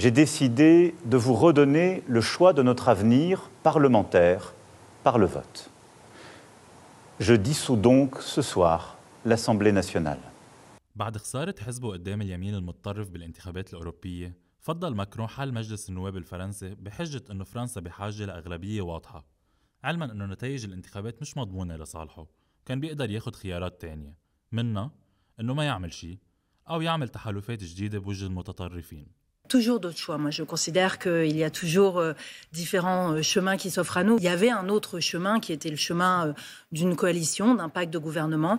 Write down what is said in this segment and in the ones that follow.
j'ai décidé de vous redonner le choix de notre avenir parlementaire par le vote. Je dissous donc ce soir l'Assemblée nationale. بعد خسارة حزبه قدام اليمين المتطرف بالانتخابات الأوروبية فضل ماكرون حل مجلس النواب الفرنسي بحجة أنه فرنسا بحاجة لأغلبية واضحة علما أنه نتائج الانتخابات مش مضمونة لصالحه كان بيقدر ياخد خيارات تانية منها أنه ما يعمل شيء أو يعمل تحالفات جديدة بوجه المتطرفين toujours d'autres choix. Moi, je considère qu'il y a toujours euh, différents euh, chemins qui s'offrent à nous. Il y avait un autre chemin qui était le chemin euh, d'une coalition, d'un pacte de gouvernement.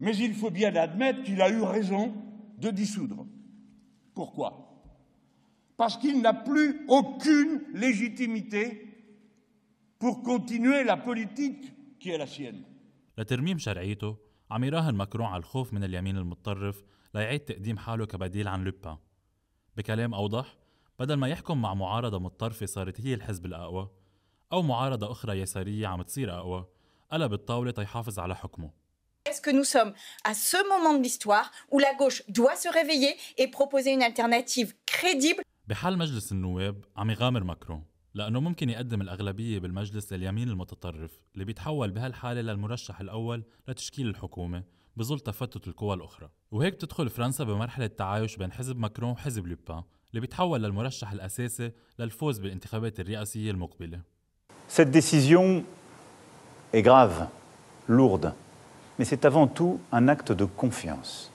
Mais il faut bien admettre qu'il a eu raison de dissoudre. Pourquoi Parce qu'il n'a plus aucune légitimité pour continuer la politique qui est la sienne. لترميم شرعيته عم يراهن ماكرون على الخوف من اليمين المتطرف ليعيد تقديم حاله كبديل عن لوبان بكلام أوضح بدل ما يحكم مع معارضة متطرفة صارت هي الحزب الأقوى أو معارضة أخرى يسارية عم تصير أقوى قلب الطاولة تيحافظ على حكمه Est-ce que nous sommes à ce moment de l'histoire où la gauche doit se réveiller et proposer une alternative crédible؟ بحال مجلس النواب عم يغامر ماكرون لأنه ممكن يقدم الأغلبية بالمجلس لليمين المتطرف اللي بيتحول بهالحالة للمرشح الأول لتشكيل الحكومة بظل تفتت القوى الأخرى وهيك بتدخل فرنسا بمرحلة تعايش بين حزب ماكرون وحزب لوبان اللي بيتحول للمرشح الأساسي للفوز بالانتخابات الرئاسية المقبلة Cette décision est grave, lourde, mais c'est avant tout un acte de confiance.